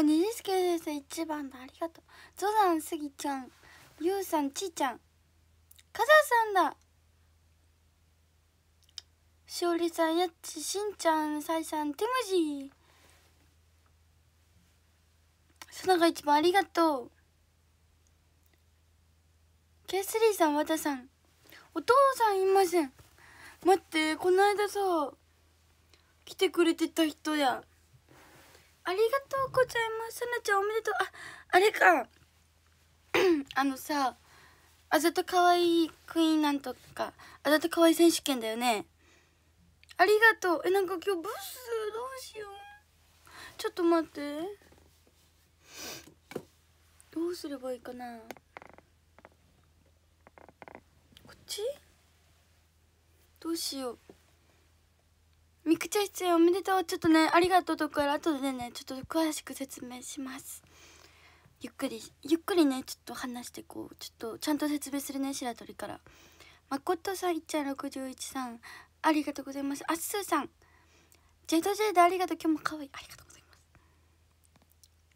おにじすけ先生一番だありがとうゾザンすぎちゃんゆうさんちーちゃんかざさんだしおりさんやっちしんちゃんさいさんてむじそなが一番ありがとうケースリーさんわたさんお父さんいません待ってこの間さ来てくれてた人やありがとうございますさなちゃんおめでとうああれか あのさあざとかわいいクイーンなんとかあざとかわいい選手権だよねありがとうえなんか今日ブスどうしようちょっと待ってどうすればいいかなこっちどうしようみくちゃ出演おめでとうちょっとねありがとうとから後でねちょっと詳しく説明しますゆっくりゆっくりねちょっと話してこうちょっとちゃんと説明するね白鳥からまことさんいっちゃん61さんありがとうございますあっすーさんジェットジェイドありがとう今日も可愛いありがとうございます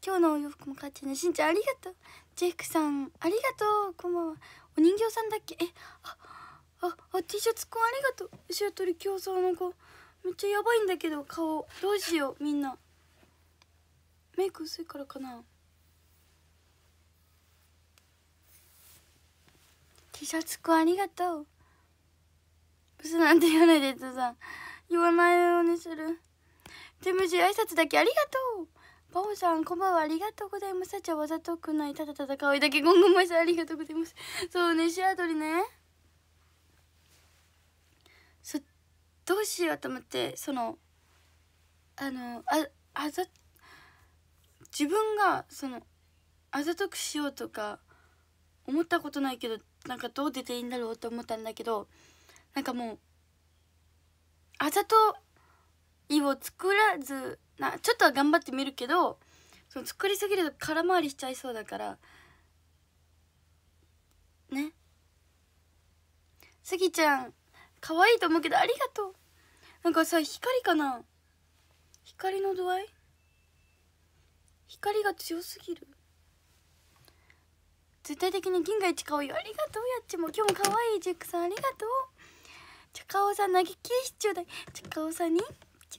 今日のお洋服も買っうねしんちゃんありがとうジェイクさんありがとうこんばんはお人形さんだっけえあああ T シャツくんありがとう白鳥競争の子めっちゃやばいんだけど顔どうしようみんなメイク薄いからかな T シャツくんありがとうブスなんて言わないでとさ言わないようにするでもじ挨拶だけありがとうパオさんこんばんはありがとうございますさちゃわざとくないただただかわいだけゴンゴンマイさんありがとうございますそうねシアトルねそっどうしようと思ってそのあのああざ自分がそのあざとくしようとか思ったことないけどなんかどう出ていいんだろうと思ったんだけどなんかもうあざといを作らずなちょっとは頑張ってみるけどその作りすぎると空回りしちゃいそうだからねスギちゃん可愛いと思うけどありがとうなんかさ光かな光の度合い光が強すぎる絶対的に銀河一可愛いありがとうやっちも今日も可愛いジェックさんありがとうちゃかおさん投げキしちょうだいちゃかおさんにありがとう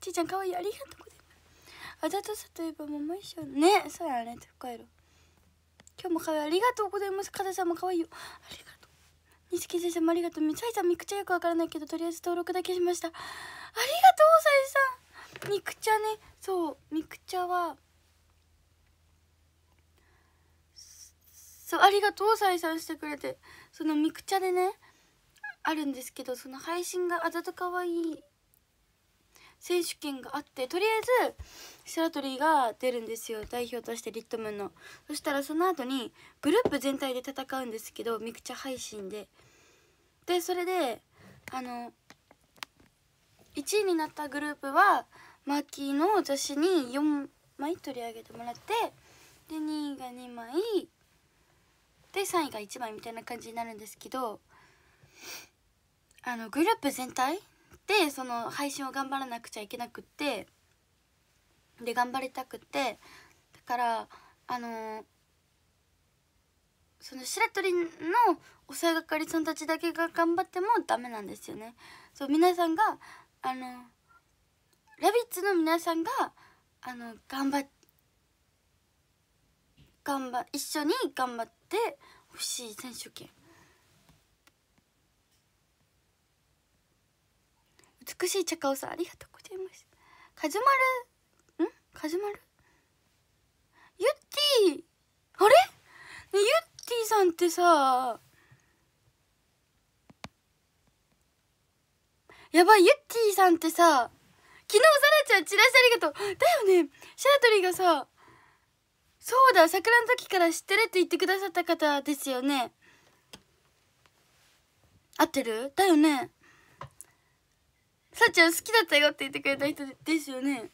ちーちゃん可愛いありがとうございますあざとさといえばマも一緒ねそうやね深いろ今日も可愛いありがとうございますかたさんも可愛いよありがとう錦先生もありがとうサイさんみくちゃんよくわからないけどとりあえず登録だけしましたありがとうサイさんみくちゃんねそうみくちゃんはそうありがとうサイさんしてくれてそのみくちゃんでねあるんですけどその配信があざとかわいい選手権があってとりあえずシラトリーが出るんですよ代表としてリットムンのそしたらその後にグループ全体で戦うんですけどミクチャ配信ででそれであの1位になったグループはマーキーの雑誌に4枚取り上げてもらってで2位が2枚で3位が1枚みたいな感じになるんですけどあのグループ全体でその配信を頑張らなくちゃいけなくってで頑張りたくてだからあのー、その白鳥のおさえりさんたちだけが頑張ってもダメなんですよね。そう皆さんがあの「ラビッツ!」の皆さんがあの頑張頑張一緒に頑張ってほしい選手権。美しい茶顔さんありがとうございます。た。ずまる始まるゆってあれ、ね、ゆってぃさんってさやばいゆってぃさんってさ昨日さらちゃんチラシありがとうだよねシャートリーがさそうだ桜の時から知ってるって言ってくださった方ですよね合ってるだよねさっちゃん好きだったよって言ってくれた人ですよね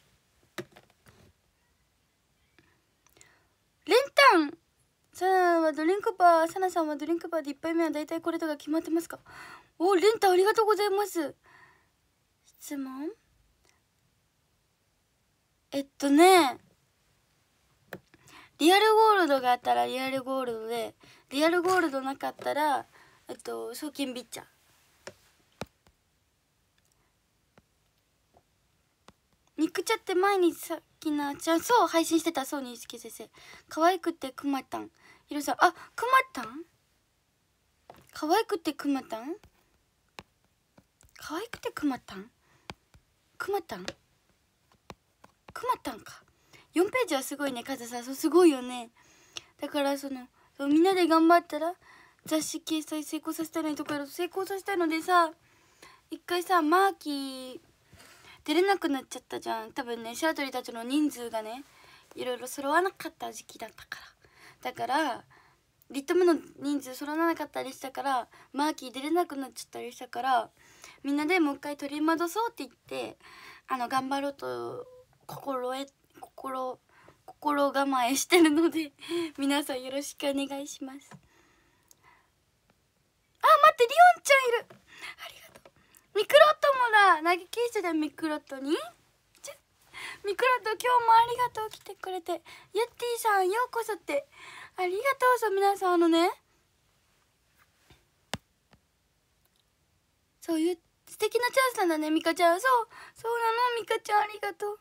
練炭さあはドリンクバーサナさんはドリンクバーで1杯目は大体これとか決まってますかおレンタンありがとうございます質問えっとねリアルゴールドがあったらリアルゴールドでリアルゴールドなかったらえっと賞金ビッチャ肉茶って前にさっきなちゃんそう配信してたそうにすけ先生可愛くてくまたんひろさんあくまたん可愛くてくまたん可愛くてくまたんくまたんくまたんか4ページはすごいねカズさんそうすごいよねだからそのそうみんなで頑張ったら雑誌掲載成功させたいとか成功させたいのでさ一回さマーキー出れなくなっちゃったじゃん多分ねシャドリたちの人数がねいろいろ揃わなかった時期だったからだからリトムの人数揃わなかったりしたからマーキー出れなくなっちゃったりしたからみんなでもう一回取り戻そうって言ってあの頑張ろうと心得心心構えしてるので 皆さんよろしくお願いしますあ待ってリオンちゃんいるミクロットもだ投げキッだミクロットにミクロット今日もありがとう来てくれてユッティさんようこそってありがとうさ皆さんあのねそういう素敵なチャンスなんだねミカちゃんそうそうなのミカちゃんありがとう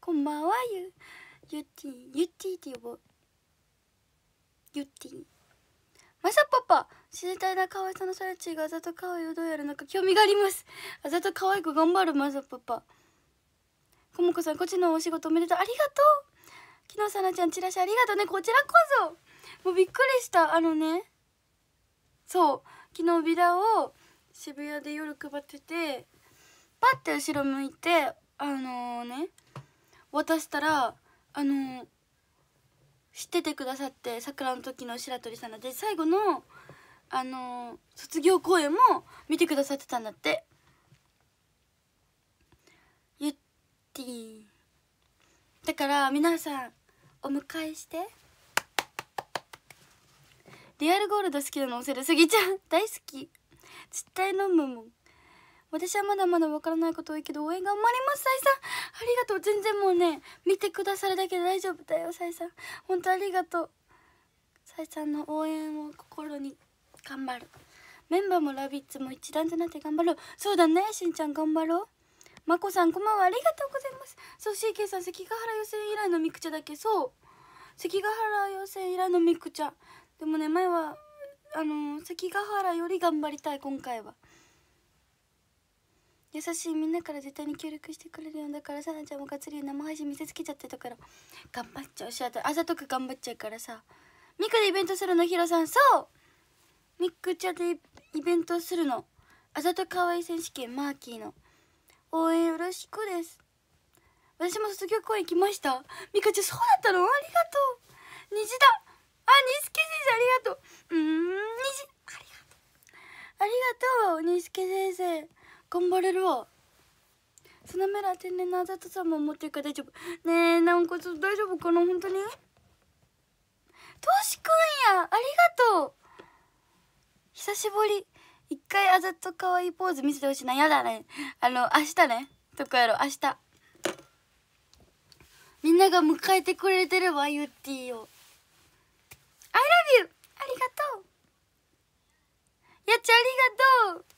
こんばんはゆゆってぃゆってぃって呼ぼうゆってぃマサパパ知りたいな可愛さのサラチーがあざと可愛いをどうやるのか興味がありますあざと可愛く頑張るマサパパコモコさんこっちのお仕事おめでとうありがとう昨日さなちゃんチラシありがとうねこちらこそもうびっくりしたあのねそう昨日ビラを渋谷で夜配っててパッて後ろ向いてあのー、ね渡したらあのー知っててくださって桜の時の白鳥さんだって最後のあのー、卒業公演も見てくださってたんだってゆってぃだから皆さんお迎えしてリアルゴールド好きなのおせるすぎちゃん大好き絶対飲むもん私はまだまだわからないこと多いけど応援頑張りますサイさんありがとう全然もうね見てくださるだけで大丈夫だよサイさん本当ありがとうサイさんの応援を心に頑張るメンバーも「ラビッツ!」も一段となって頑張ろうそうだねしんちゃん頑張ろうまこさんこんばんはありがとうございますそう CK さん関ヶ原予選以来のミクチャだっけそう関ヶ原予選以来のミクチャでもね前はあのー、関ヶ原より頑張りたい今回は優しいみんなから絶対に協力してくれるよだからさなちゃんもがっつり生配信見せつけちゃってたから頑張っちゃうしあと朝とか頑張っちゃうからさミクでイベントするのヒロさんそうミクちゃんでイベントするのあざとかわい選手権マーキーの応援よろしくです私も卒業公演行きましたミカちゃんそうだったのありがとう虹だあ虹助先生ありがとううん虹ありがとうありがとう虹助先生頑張れるわそのメラ天然のあざとさも持ってるから大丈夫ねえなんかちょっと大丈夫かな本当にとしくんやありがとう久しぶり一回あざとかわいいポーズ見せてほしいなやだねあの明日ねとこやろう明日みんなが迎えてくれてるわゆってぃを I love you ありがとうやっちゃんありがとう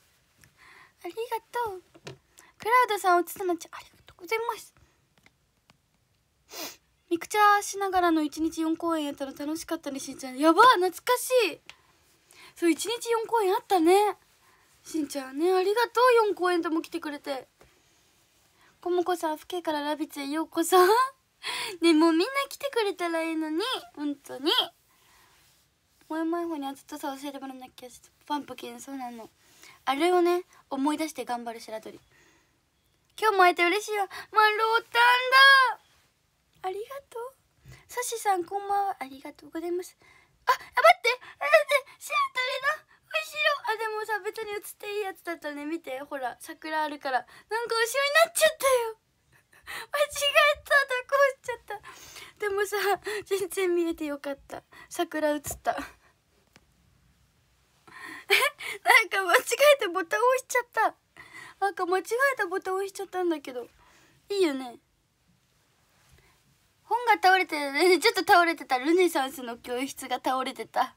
りがとうクラウドさんおつたなちゃんありがとうございますミクチャしながらの1日4公演やったら楽しかったねしんちゃんやば懐かしいそう1日4公演あったねしんちゃんねありがとう4公演とも来てくれてこもこさんふけからラビッツへようこそ ねもうみんな来てくれたらいいのに本当にもやもやほにあずっとさ教えてもらんなきゃパンプキンそうなのあれをね思い出して頑張る白鳥今日も会えて嬉しいわマンロータンだありがとうサシさんこんばんはありがとうございますあ待って待って白鳥の後ろあでもさ別に映っていいやつだったね見てほら桜あるからなんか後ろになっちゃったよ 間違えただこうしちゃったでもさ全然見えてよかった桜映ったなんか間違えてボタン押しちゃったなんか間違えたボタン押しちゃったんだけどいいよね本が倒れてるちょっと倒れてたルネサンスの教室が倒れてた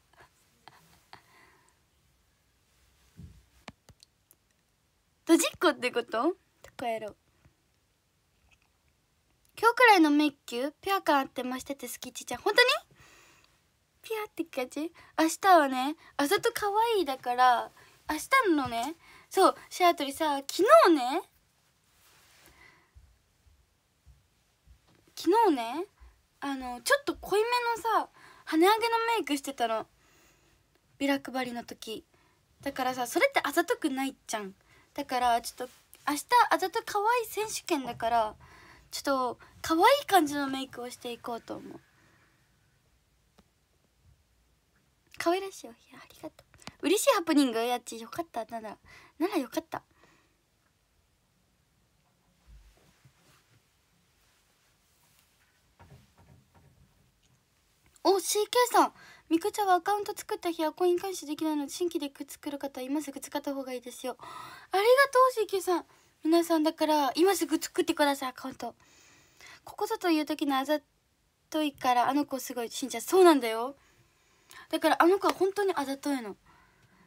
ドじっこってこととかやろう今日くらいのメッキュピュア感あってましてて好きちちゃん本当にアって感じ明日はねあざと可愛いだから明日のねそうシャートリさ昨日ね昨日ねあのちょっと濃いめのさ跳ね上げのメイクしてたのビラ配りの時だからさそれってあざとくないじゃんだからちょっと明日あざと可愛い選手権だからちょっと可愛い感じのメイクをしていこうと思う可愛らしいお部屋ありがとう嬉しいハプニングやっちよかったならならよかったお CK さんみくちゃんはアカウント作った日はコイン監視できないので新規で作る方は今すぐ使った方がいいですよありがとう CK さん皆さんだから今すぐ作ってくださいアカウントここぞという時のあざといからあの子すごいしんちゃそうなんだよだからあの子は本当にあざといの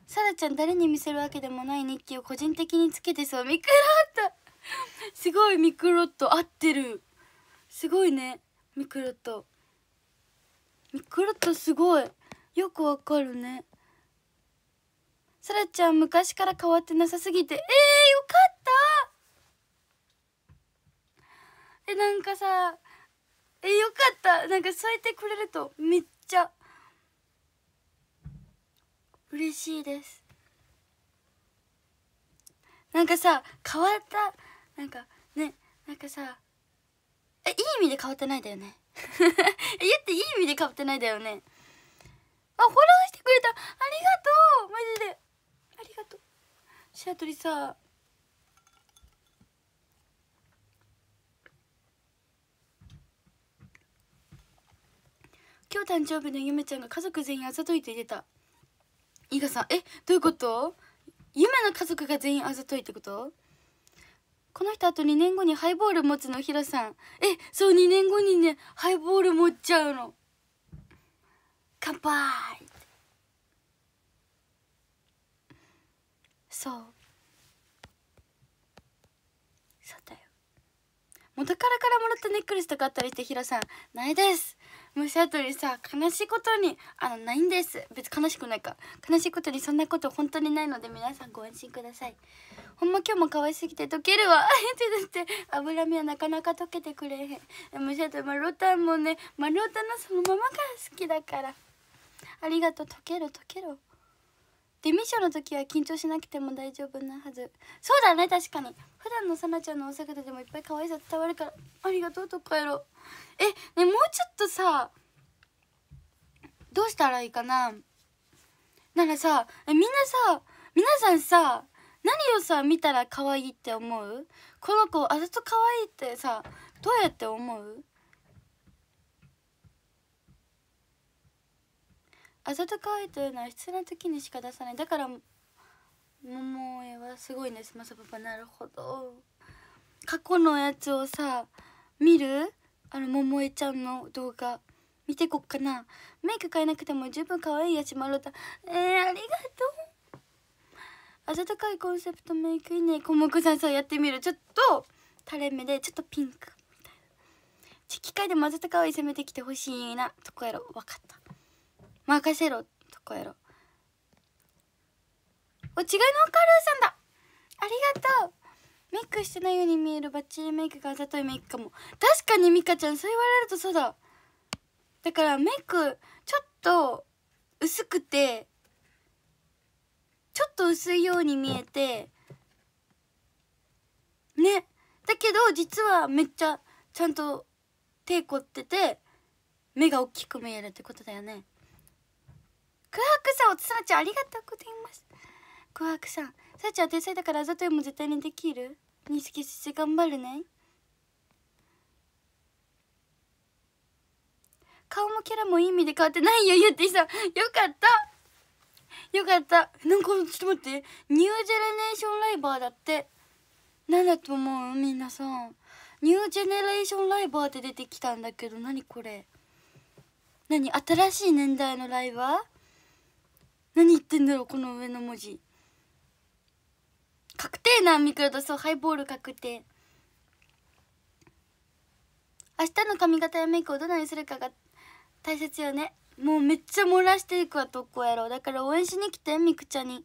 さらちゃん誰に見せるわけでもない日記を個人的につけてそうミクロットすごいミクロット合ってるすごいねミクロットミクロットすごいよくわかるねさらちゃん昔から変わってなさすぎてえー、よかったえなんかさえよかったなんかそうってくれるとめっちゃ嬉しいですなんかさ変わったなんかねなんかさえいい意味で変わってないだよね 言っていい意味で変わってないだよねあフォローしてくれたありがとうマジでありがとうトリさ今日誕生日のゆめちゃんが家族全員あざといと言ってた伊賀さんえどういうこと夢の家族が全員あざといってことこの人あと2年後にハイボール持つのヒロさんえそう2年後にねハイボール持っちゃうの乾杯そうそうだよ元からからもらったネックレスとかあったりしてヒロさんないです虫あとりさ悲しいことにあのないんです別悲しくないか悲しいことにそんなこと本当にないので皆さんご安心くださいほんま今日も可愛すぎて溶けるわってだって脂身はなかなか溶けてくれへん虫あとりタンもね丸太のそのままが好きだからありがとう溶ける溶けるデミッションの時は緊張しなくても大丈夫なはずそうだね確かに普段のさなちゃんのお姿でもいっぱい可愛さ伝わるからありがとうとかやろえねもうちょっとさどうしたらいいかなならさみんなさ皆さんさ何をさ見たら可愛いって思うこの子あざと可愛いってさどうやって思う温かいというのは必要な時にしか出さないだから桃枝はすごいんですマサパパなるほど過去のやつをさ見るあの桃枝ちゃんの動画見てこっかなメイク変えなくても十分可愛いやしまろたえー、ありがとうあざとかいコンセプトメイクいいね小目さんさやってみるちょっと垂れ目でちょっとピンクみたいな機械でもとかい攻めてきてほしいなとこやろ分かった任せろとかやろお違いのカルさんだありがとうメイクしてないように見えるバッチリメイクがあざといメイクかも確かにミカちゃんそう言われるとそうだだからメイクちょっと薄くてちょっと薄いように見えてねだけど実はめっちゃちゃんと手凝ってて目が大きく見えるってことだよねクワクさんおつさちゃんありがとうございますクワクさんさちゃん天才だからあざといも絶対にできる認識して頑張るね顔もキャラもいい意味で変わってないよゆってさんよかったよかったなんかちょっと待ってニュージェレネーションライバーだって何だと思うみんなさニュージェネレーションライバーって出てきたんだけど何これ何新しい年代のライバー何言ってんだろうこの上の文字確定なミクロとそうハイボール確定明日の髪型やメイクをどのようにするかが大切よねもうめっちゃ漏らしていくわ特攻やろうだから応援しに来てみくちゃんにライオン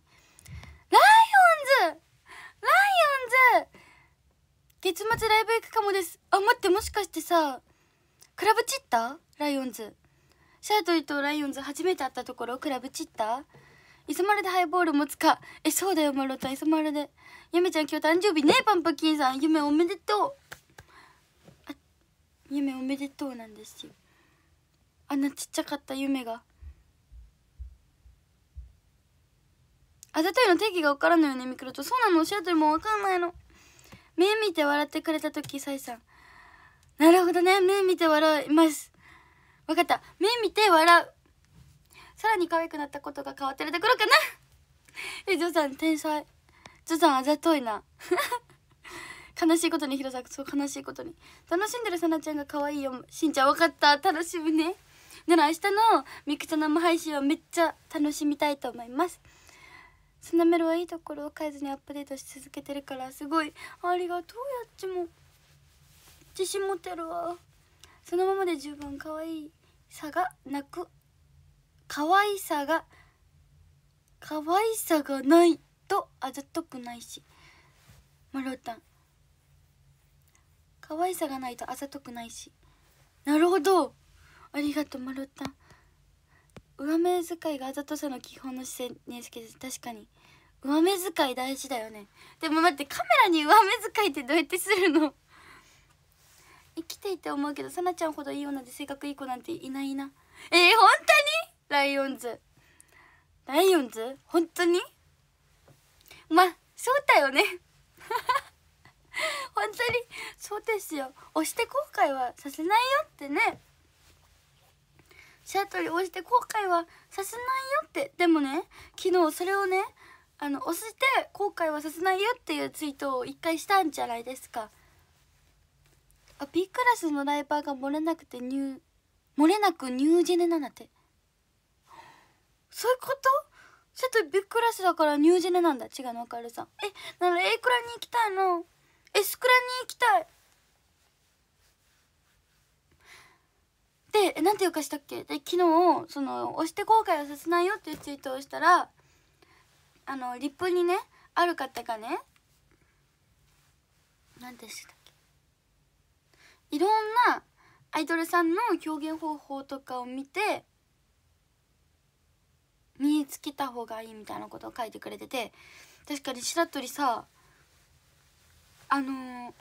ズライオンズ月末ライブ行くかもですあ待ってもしかしてさクラブチッタライオンズシャートリとライオンズ初めて会ったところクラブチッタ磯丸でハイボール持つかえそうだよマロタ磯丸でゆめちゃん今日誕生日ねパンプキンさん夢おめでとうあ夢おめでとうなんですよあんなちっちゃかった夢があざといの定義が分からないよねミクロとそうなのおっしゃってるも分かんないの目見て笑ってくれた時サイさんなるほどね目見て笑います分かった目見て笑うさらに可愛くなったことが変わってるところかな えゾウさん天才ゾウさんあざといな 悲しいことにヒロさんそう悲しいことに楽しんでるさなちゃんが可愛いよしんちゃんわかった楽しみねなら明日のミクちゃ生配信はめっちゃ楽しみたいと思いますスナメロはいいところを変えずにアップデートし続けてるからすごいありがとうやっちも自信持てるわそのままで十分可愛い差がなく可愛さが可愛さがないとあざとくないしマロタン可愛さがないとあざとくないしなるほどありがとうマロタン上目遣いがあざとさの基本の姿勢ねえすけど確かに上目遣い大事だよねでも待ってカメラに上目遣いってどうやってするの生きていて思うけどさなちゃんほどいい女で性格いい子なんていないなえー、本当にライオンズライオンズ本当にまあそうだよね 本当にそうですよ押して後悔はさせないよってねシャトル押して後悔はさせないよってでもね昨日それをねあの押して後悔はさせないよっていうツイートを一回したんじゃないですかあ B クラスのライバーが漏れなくてニュー漏れなくニュージェネなんだってそういうことちょっとビッグクラスだからニュージェネなんだ違うのかるさんえなら A クラに行きたいの S クラに行きたいで何ていうかしたっけで昨日その押して後悔はさせないよっていうツイートをしたらあのリップにねある方がね何てしてたっけいろんなアイドルさんの表現方法とかを見てにつけた方がいいみたいなことを書いてくれてて確かに白鳥さあのー、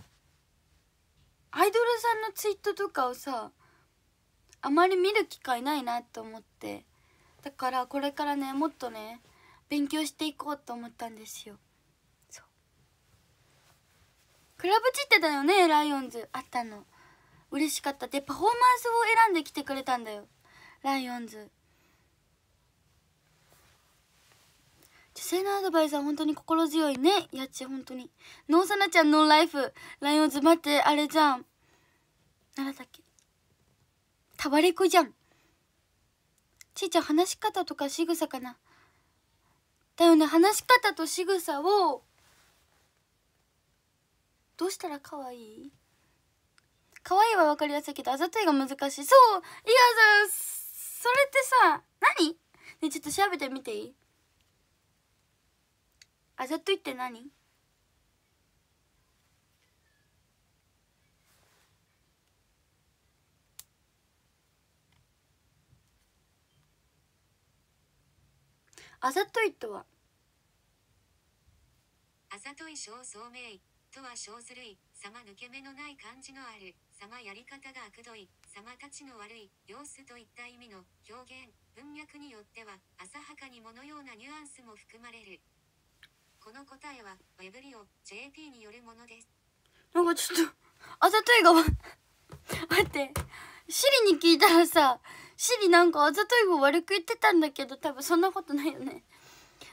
アイドルさんのツイートとかをさあまり見る機会ないなと思ってだからこれからねもっとね勉強していこうと思ったんですよそうクラブチってたよねライオンズあったの嬉しかったでパフォーマンスを選んできてくれたんだよライオンズ女性のアドバイザー本当に心強いねやっち本当にノーサナちゃんノーライフライオンズ待ってあれじゃんなだっけタバレコじゃんちーちゃん話し方とか仕草かなだよね話し方と仕草をどうしたら可愛い可愛いは分かりやすいけどあざといが難しいそういやそれってさ何ねちょっと調べてみていいあざといって何あざといとはあざとい小聡明とは小ずるい様抜け目のない感じのある様やり方が悪どい様たちの悪い様子といった意味の表現文脈によっては浅はかにものようなニュアンスも含まれるこの答えはウェブリオ JP によるものですなんかちょっとあざといが待ってシリに聞いたらさシリなんかあざといを悪く言ってたんだけど多分そんなことないよね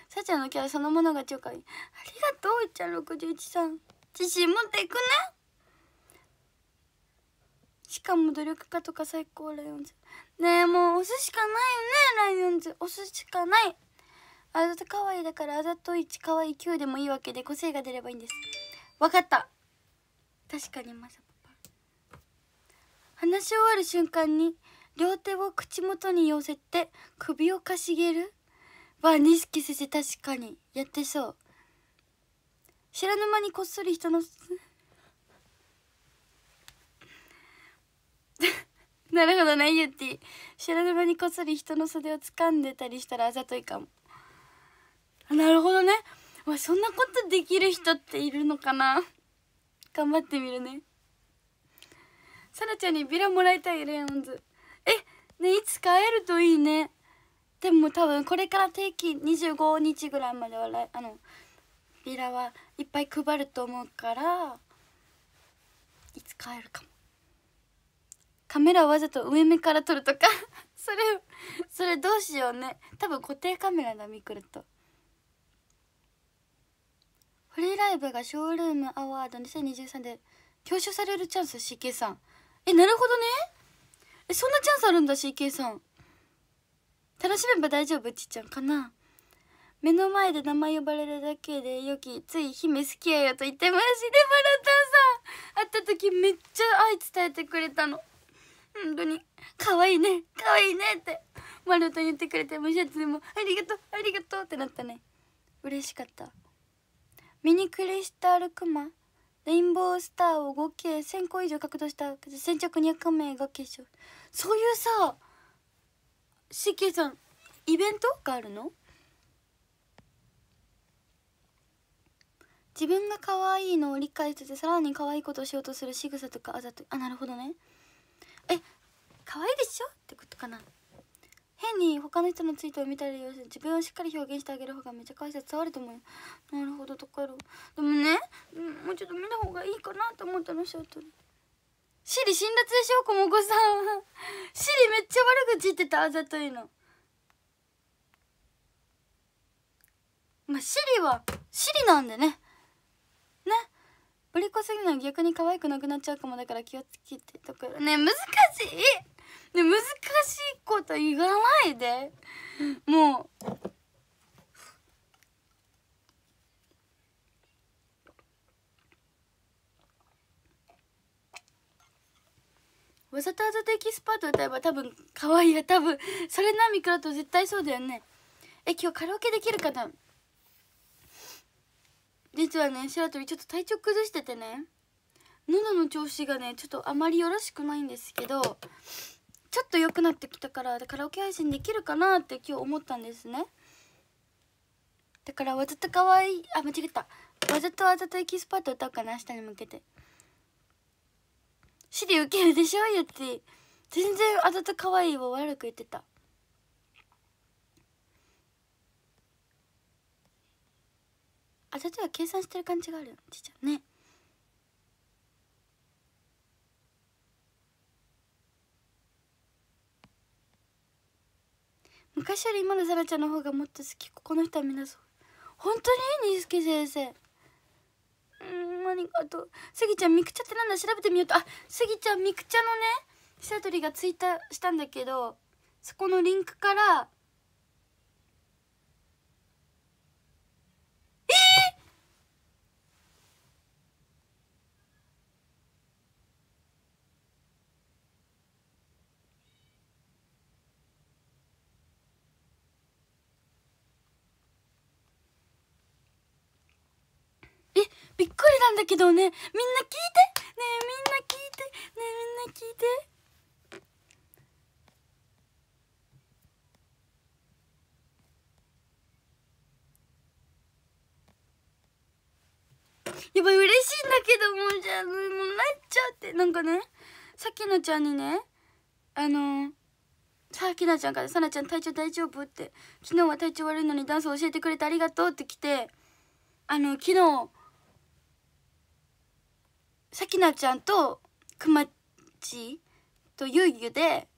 さちゃんのキャラそのものが強かいありがとうちゃん61さん自信持っていくねしかも努力家とか最高ライオンズねえもう押すしかないよねライオンズ押すしかないあざと可愛いだからあざと1可愛い9でもいいわけで個性が出ればいいんですわかった確かにマサパパ話し終わる瞬間に両手を口元に寄せて首をかしげるは錦先生確かにやってそう知らぬ間にこっそり人の なるほどねゆって知らぬ間にこっそり人の袖を掴んでたりしたらあざといかもなるほどねわそんなことできる人っているのかな頑張ってみるねさらちゃんにビラもらいたいレオンズえねいつか会えるといいねでも多分これから定期25日ぐらいまではあのビラはいっぱい配ると思うからいつか会えるかもカメラわざと上目から撮るとかそれそれどうしようね多分固定カメラだミクルと。フリーライブがショールームアワード2023で表彰されるチャンス CK さんえなるほどねえそんなチャンスあるんだ CK さん楽しめば大丈夫ちっちゃんかな目の前で名前呼ばれるだけでよきつい姫好きやよと言ってましでバラタンさん会った時めっちゃ愛伝えてくれたの本当に可愛いね可愛いねってマルタン言ってくれてもシャツでもありがとうありがとうってなったね嬉しかったミニクリスタルクマレインボースターを合計1000個以上獲得した先着200名が決勝そういうさ CK さんイベントがあるの自分が可愛いのを理解してさらに可愛いことをしようとする仕草とかあざとあなるほどねえ可愛いでしょってことかな変に他の人のツイートを見たり自分をしっかり表現してあげる方がめちゃ解説あると思うなるほどとかろでもねもうちょっと見た方がいいかなと思ったのショートシリ辛辣でしょこもこさんシリめっちゃ悪口言ってたあざといのまあシリはシリなんでねねぶりっすぎるの逆に可愛くなくなっちゃうかもだから気をつけてとかね難しいね難しいこと言わないでもうわざとわざとエキスパート歌えば多分可愛いや多分それなみくらと絶対そうだよねえ今日カラオケできるかな実はね白鳥ちょっと体調崩しててね喉の調子がねちょっとあまりよろしくないんですけどちょっと良くなってきたからカラオケ配信できるかなって今日思ったんですねだからわざと可愛いあ間違えたわざとわざとエキスパート歌おうかな明日に向けてシリウケるでしょゆって全然わざと可愛いを悪く言ってたあざとは計算してる感じがあるよちっちゃね昔より今のさらちゃんの方がもっと好きここの人はみんなそう本当にいいす錦先生うんありがとうスギちゃんみくちゃってなんだ調べてみようとあスギちゃんみくちゃのねシャトがツイッターしたんだけどそこのリンクからけどねみんな聞いてねえみんな聞いてねえみんな聞いて。やばい嬉しいんだけどもうじゃあもうなっちゃってなんかねさきのちゃんにねあのさきなちゃんから「さなちゃん体調大丈夫?」って「昨日は体調悪いのにダンス教えてくれてありがとう」って来てあの昨日さきなちゃんとくまっちとゆうゆで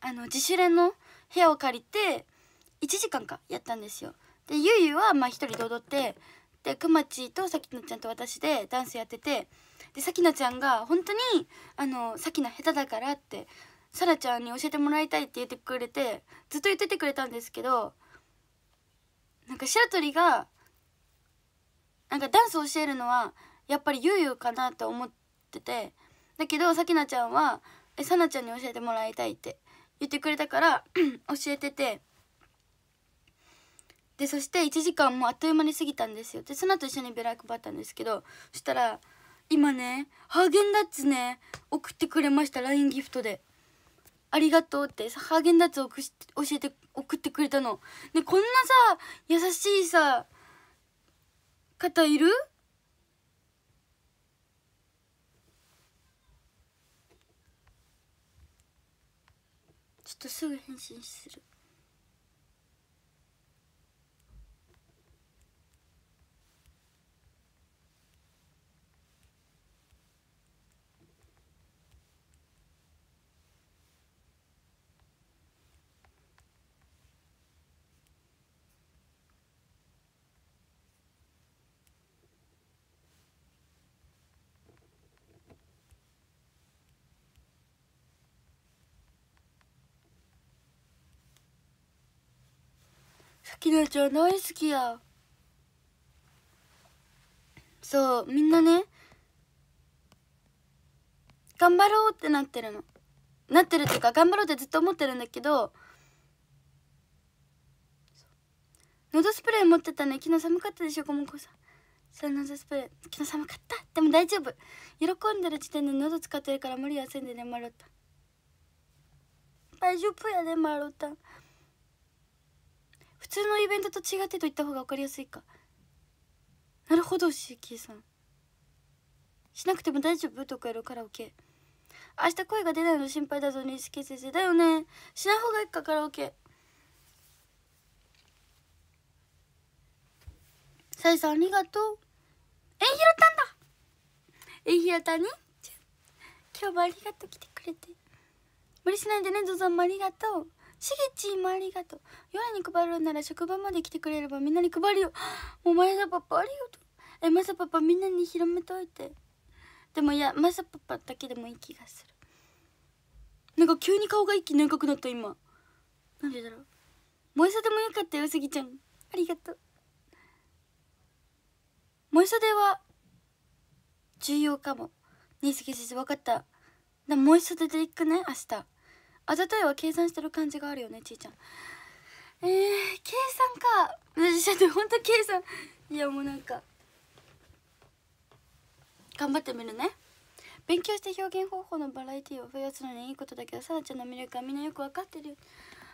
あの自主練の部屋を借りて1時間かやったんですよ。でゆうゆはまあ1人で踊ってでくまちとさきなちゃんと私でダンスやっててでさきなちゃんが本当にあのさきな下手だからってさらちゃんに教えてもらいたいって言ってくれてずっと言っててくれたんですけどなんか白鳥がなんかダンス教えるのはやっぱりゆうゆうかなと思っててだけどさきなちゃんは「えさなちゃんに教えてもらいたい」って言ってくれたから 教えててでそして1時間もあっという間に過ぎたんですよでその後一緒にビラ配ったんですけどそしたら「今ねハーゲンダッツね送ってくれました LINE ギフトで」ありがとうってハーゲンダッツを教えて送ってくれたの。でこんなさ優しいさ方いるとすぐ返信するさきなちゃん大好きやそうみんなね頑張ろうってなってるのなってるっていうか頑張ろうってずっと思ってるんだけど喉スプレー持ってたね昨日寒かったでしょこもこさんさあ喉スプレー昨日寒かったでも大丈夫喜んでる時点で喉使ってるから無理休せんでねまろた大丈夫やでまろた普通のイベントと違ってと言った方が分かりやすいかなるほどシーキーさんしなくても大丈夫とかやるカラオケ明日声が出ないの心配だぞ錦先生だよねしない方がいいかカラオケさえさんありがとうえんひろたんだえんひろたに今日もありがとう来てくれて無理しないでねゾゾンもありがとうしげちんもありがとう夜に配るんなら職場まで来てくれればみんなに配るよお前さパパありがとうえマサパパみんなに広めといてでもいやマサパパだけでもいい気がするなんか急に顔が一気に長くなった今なんでだろう萌えさでもよかったよすぎちゃんありがとう萌えさでは重要かもねえすぎ先生分かったも萌えさでで行くね明日あざといは計算してる感じがあるよねちいちゃんえー、計算か私ちょっとほんと計算いやもうなんか頑張ってみるね勉強して表現方法のバラエティーを増やすのにいいことだけどさなちゃんの魅力はみんなよく分かってるよ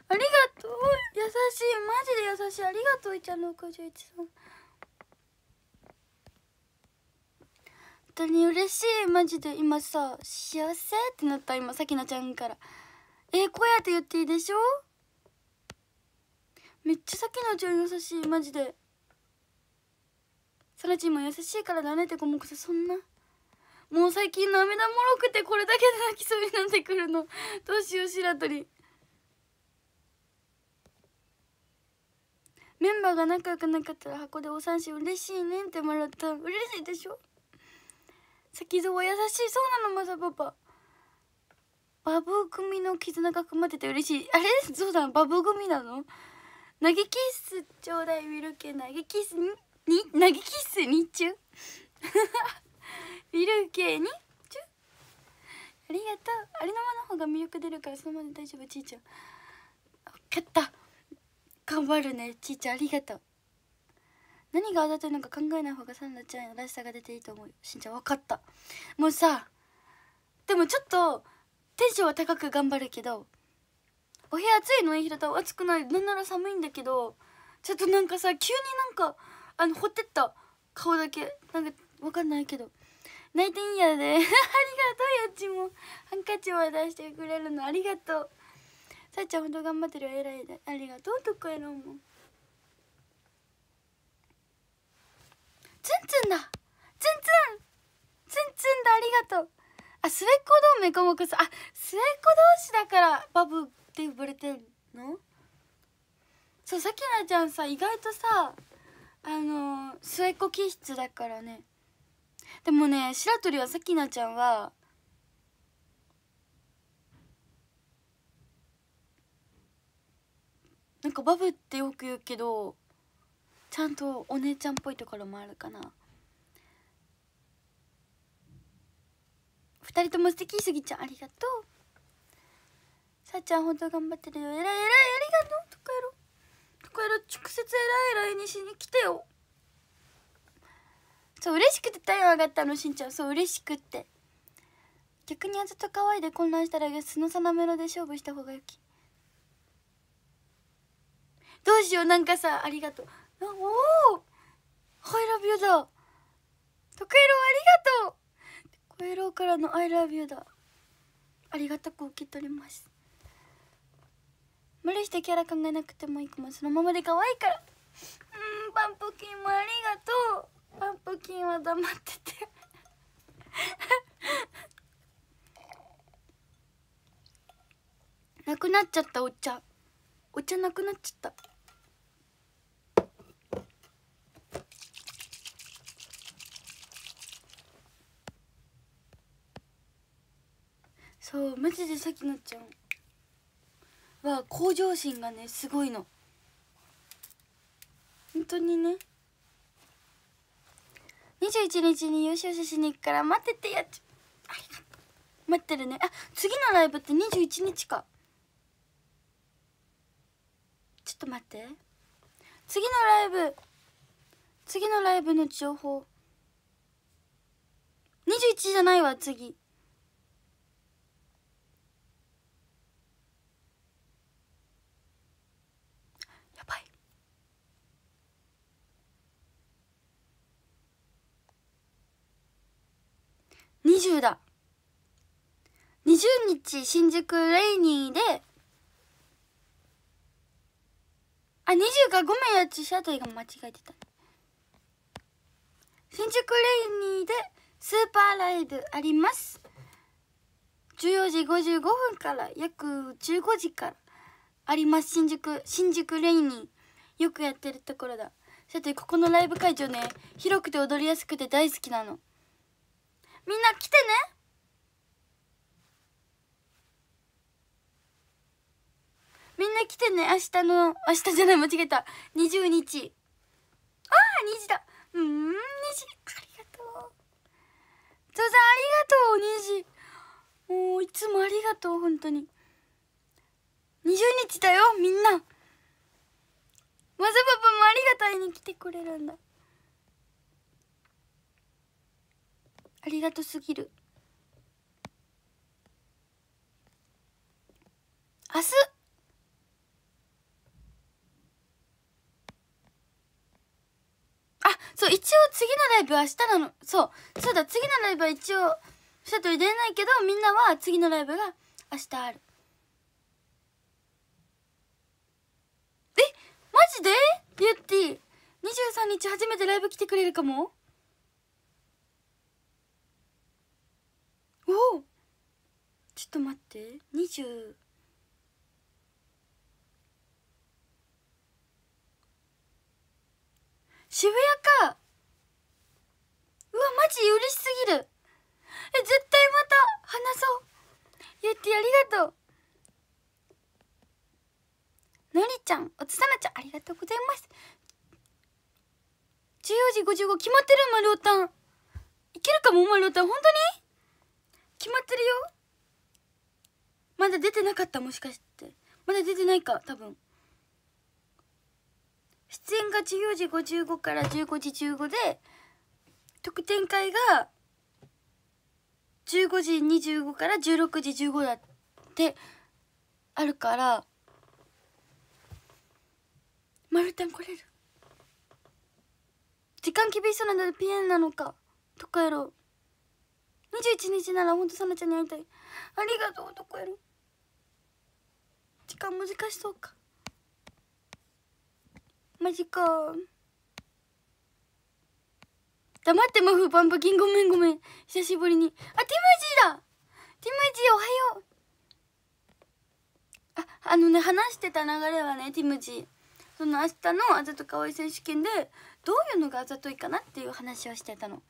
ありがとう優しいマジで優しいありがとういちゃんの61さん本当に嬉しいマジで今さ幸せってなった今さきなちゃんからえー、こうやって言っていいでしょめっちゃさっきのうちは優しいマジでさらちんも優しいからだねってごもくさそんなもう最近涙もろくてこれだけで泣きそうになってくるのどうしよう白鳥メンバーが仲良くなかったら箱でお三振嬉しいねんってもらった嬉しいでしょ先ぞは優しいそうなのマサパパバブー組の絆が組まれて嬉しいあれそうだバブー組なの投げキッスちょうだいウィルケ投げキッスにに投げキッスにちゅ ウィルケにちゅありがとうありのままの方が魅力出るからそのままで大丈夫ちーちゃん分かった頑張るねちーちゃんありがとう何があだというのか考えない方がサンダちゃんらしさが出ていいと思うしんちゃん分かったもうさでもちょっとテンションは高く頑張るけどお部屋暑いのいいひろた暑くないなんなら寒いんだけどちょっとなんかさ急になんかあのほてった顔だけなんかわかんないけど泣いていいやで ありがとうやっちもハンカチを出してくれるのありがとうさっちゃんほんと頑張ってるよ偉いでありがとうとかやろうもんツンツンだツンツンツンツンだありがとうあ末っ子同盟かもこそあ末っ子同士だからバブって呼ばれてんのそうさきなちゃんさ意外とさあのー、末っ子気質だからねでもね白鳥はさきなちゃんはなんかバブってよく言うけどちゃんとお姉ちゃんっぽいところもあるかな2人とも素敵すぎちゃんありがとうさあちゃん本当頑張ってるよ偉い偉いありがとうとかやろとかやろ直接偉い偉いにしに来てよそう嬉しくて体温上がったのしんちゃんそう嬉しくって逆にあざと可愛いで混乱したら素のさなめろで勝負した方がよきどうしようなんかさありがとうおおハイラビューだトクエロありがとう小野郎からの「ILOVEYOU」だありがたく受け取ります無理してキャラ考えなくてもいいかもそのままで可愛いからうんパンプキンもありがとうパンプキンは黙ってて なくなっちゃったお茶お茶なくなっちゃったそうマジでさきなちゃんは向上心がねすごいの本当にね21日によしよししに行くから待っててやっちありがとう待ってるねあ次のライブって21日かちょっと待って次のライブ次のライブの情報21じゃないわ次20だ20日新宿レイニーであ20かごめんやちシャトイが間違えてた新宿レイニーでスーパーライブあります14時55分から約15時からあります新宿新宿レイニーよくやってるところだシャトイここのライブ会場ね広くて踊りやすくて大好きなのみんな来てねみんな来てね明日の明日じゃない間違えた20日ああ虹だうん虹ありがとうゾウさんありがとう虹もういつもありがとう本当に20日だよみんなマサパパもありがたいに来てくれるんだありがとすぎる明日あそう一応次のライブは明日なのそうそうだ次のライブは一応シャトル出れないけどみんなは次のライブが明日あるえマジでゆってぃ23日初めてライブ来てくれるかもおおちょっと待って20渋谷かうわマジ嬉しすぎるえ絶対また話そうゆってありがとうのりちゃんおつさまちゃんありがとうございます14時55決まってるマルオタンいけるかもマルオタン本当に決まってるよまだ出てなかったもしかしてまだ出てないか多分出演が14時55から15時15で特典会が15時25から16時15だってあるから丸太ン来れる時間厳しそうなのでピエンなのかとかやろう21日ならほんとさなちゃんに会いたいありがとうどこやろ時間難しそうかマジか黙ってマフーパンパキンごめんごめん久しぶりにあティムジーだティムジーおはようああのね話してた流れはねティムジーその明日のあざとかおい選手権でどういうのがあざといかなっていう話をしてたの。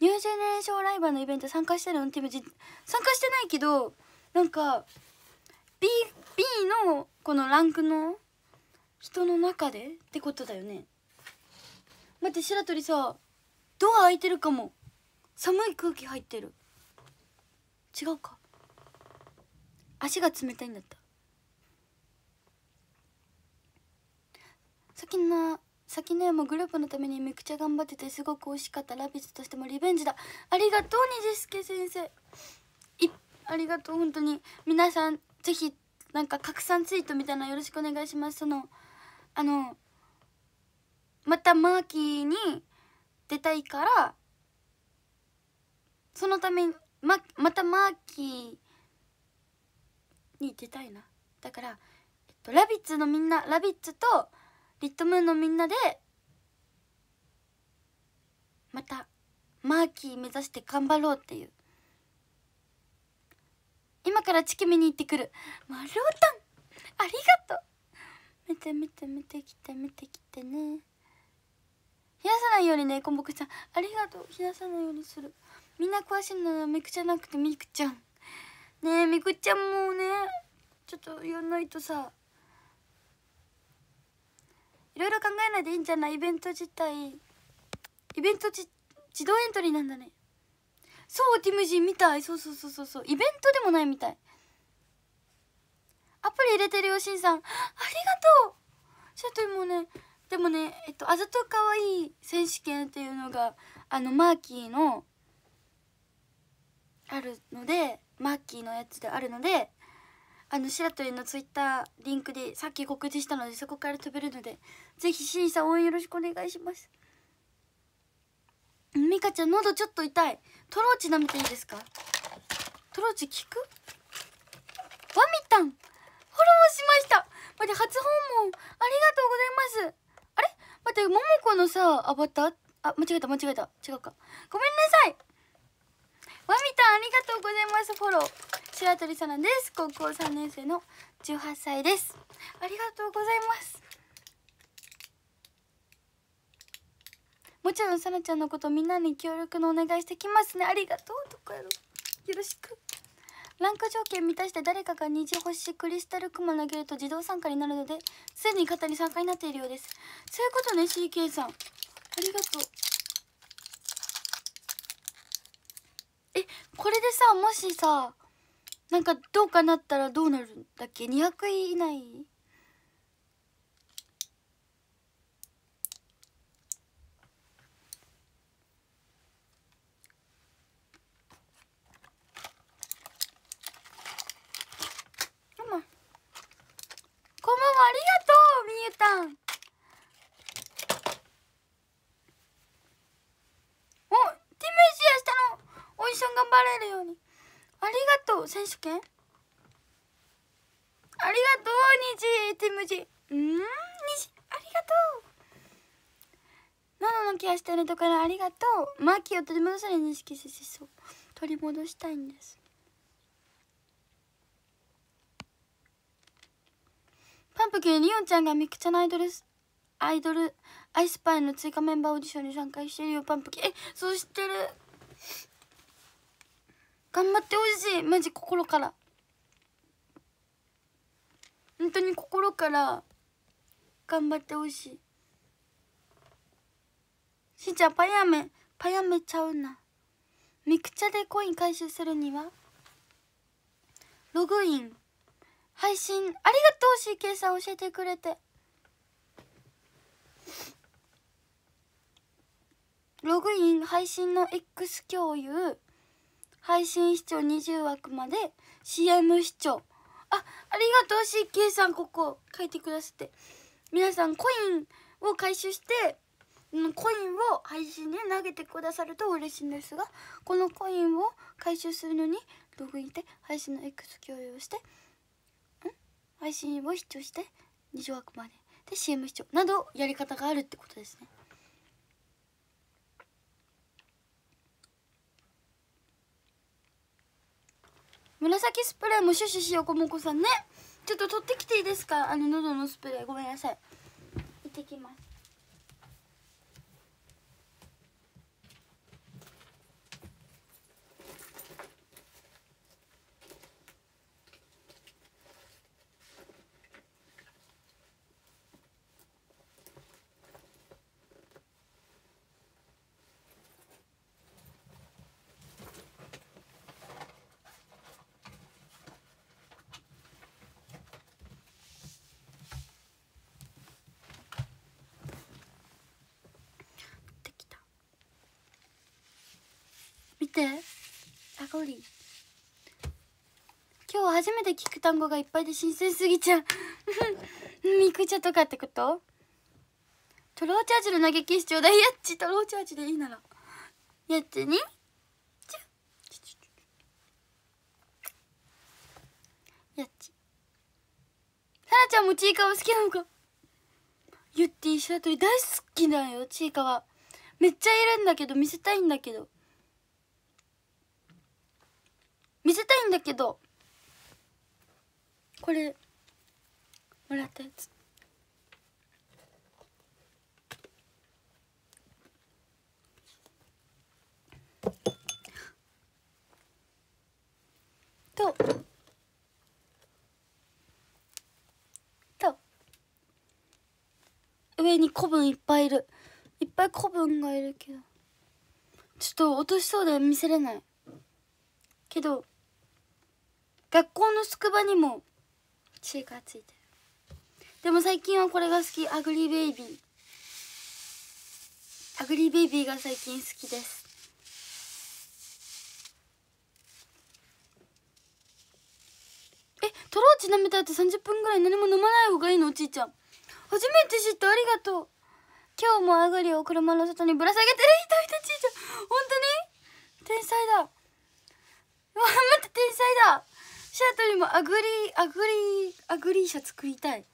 ニュージェネレーションライバーのイベント参加してるのって参加してないけどなんか B, B のこのランクの人の中でってことだよね待って白鳥さドア開いてるかも寒い空気入ってる違うか足が冷たいんだった先の先ねもうグループのためにめくちゃ頑張っててすごく美味しかったラビッツとしてもリベンジだありがとうにじすけ先生ありがとう本当に皆さんぜひなんか拡散ツイートみたいなよろしくお願いしますそのあのまたマーキーに出たいからそのためにままたマーキーに出たいなだから、えっと、ラビッツのみんなラビッツとリットムーンのみんなでまたマーキー目指して頑張ろうっていう今からチキ見に行ってくる丸尾タンありがとう見て見て見てきて見てきてね冷やさないようにねコンボクちゃんありがとう冷やさないようにするみんな詳しいのはミクちゃなくてみくちゃんねえみくちゃんもねちょっとやんないとさいろいろ考えないでいいんじゃないイベント自体イベントじ自動エントリーなんだねそうティムジーみたいそうそうそうそうそうイベントでもないみたいアプリ入れてるよしんさんありがとうちょっともねでもねえっとあざとかわいい選手権っていうのがあのマーキーのあるのでマーキーのやつであるのであの白鳥のツイッターリンクでさっき告知したのでそこから飛べるのでぜひ審査応援よろしくお願いしますミカちゃん喉ちょっと痛いトローチ舐めていいですかトローチ効くワミタンフォローしました待って初訪問ありがとうございますあれ待ってももこのさアバターあ間違えた間違えた違うかごめんなさいワミタンありがとうございますフォロー白鳥さなです高校3年生の18歳ですありがとうございますもちろんさなちゃんのことみんなに協力のお願いしてきますねありがとうとかやろよろしくランク条件満たして誰かが虹星クリスタルクマ投げると自動参加になるのですでに方に参加になっているようですそういうことね CK さんありがとうえこれでさもしさなんかどうかなったらどうなるんだっけ200位以内こんばんはありがとうみゆたんおティシのオーディション頑張れるようにありがとう選手権ありがとう虹ティムジうん虹ありがとうママのケアしてるところありがとうマーキーを取り戻されに意識しそう取り戻したいんですパンプキンリオンちゃんがミクちゃのアイドルアイドルアイスパイの追加メンバーオーディションに参加してるよパンプキンえそう知ってる頑張ってほしいマジ心から本当に心から頑張ってほしいしーちゃんパヤめパヤめちゃうなミクチャでコイン回収するにはログイン配信ありがとう CK さん教えてくれてログイン配信の X 共有配信視聴20枠まで CM 視聴あありがとう CK さんここ書いてくださって皆さんコインを回収してコインを配信で投げてくださると嬉しいんですがこのコインを回収するのにログインして配信の X 共有をして配信を視聴して20枠までで CM 視聴などやり方があるってことですね。紫スプレーもシュシュしよこもこさんねちょっと取ってきていいですかあの喉のスプレーごめんなさい行ってきますコリ今日初めて聞く単語がいっぱいで新鮮すぎちゃう ミクチャとかってことトローチャージの投げキしちょうだいやっちトローチャージでいいならやっちにやっちさらちゃんもちいかは好きなのかゆってぃしらとり大好きだよちいかわめっちゃいるんだけど見せたいんだけど見せたいんだけどこれもらったやつとと上に古文いっぱいいるいっぱい古文がいるけどちょっと落としそうで見せれないけど学校の宿場にもチーカーついてるでも最近はこれが好きアグリベイビーアグリベイビーが最近好きですえトローチ舐めた後30分ぐらい何も飲まない方がいいのおじいちゃん初めて知ったありがとう今日もアグリを車の外にぶら下げてる人いたちいちゃん本当に天才だわ待って天才だ白鳥もアグリーアグリーアグリーツ作りたい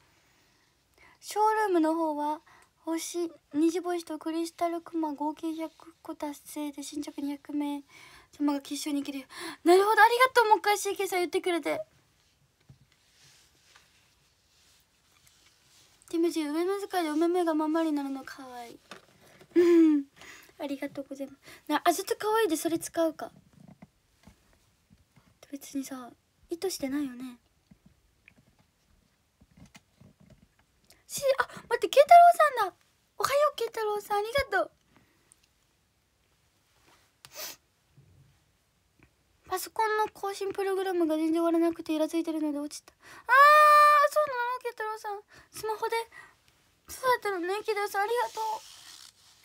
ショールームの方は星虹星とクリスタルクマ合計100個達成で新着200名様が決勝に行けるなるほどありがとうもう一回 CK さん言ってくれてティムジー上目遣いでお目目がまんまになるのかわいいありがとうございますなあょっとかわいいでそれ使うか別にさ意図してないよねしあ待って慶太郎さんだおはよう慶太郎さんありがとうパソコンの更新プログラムが全然終わらなくてイラついてるので落ちたあーそうなの慶太郎さんスマホでそうだったのね慶太郎さんあり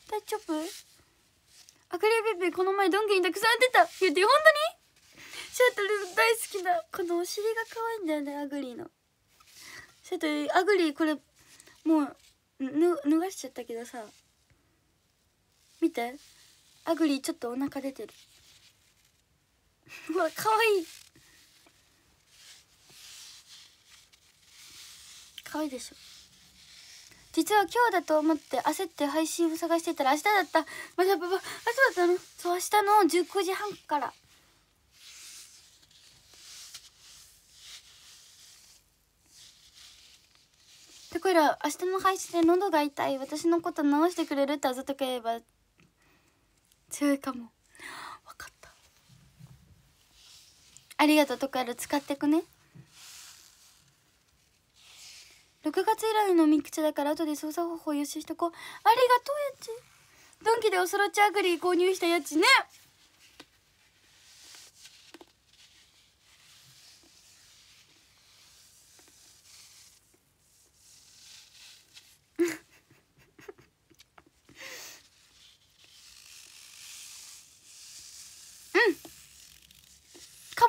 がとう大丈夫アクリルペペこの前ドンキにたくさん出た言って本当にシャトル大好きなこのお尻が可愛いんだよねアグリーのシャトルアグリーこれもう脱がしちゃったけどさ見てアグリーちょっとお腹出てるうわ可愛い可愛いでしょ実は今日だと思って焦って配信を探してたら明日だったまだパパ明日だったのそう明日の19時半からだから明日の配信で喉が痛い私のこと治してくれるってあざとく言えば強いかも分かったありがとうとかやる使ってくね6月以来のミクチだから後で操作方法優習しとこうありがとうやちドンキでおそろちアグリ購入したやちね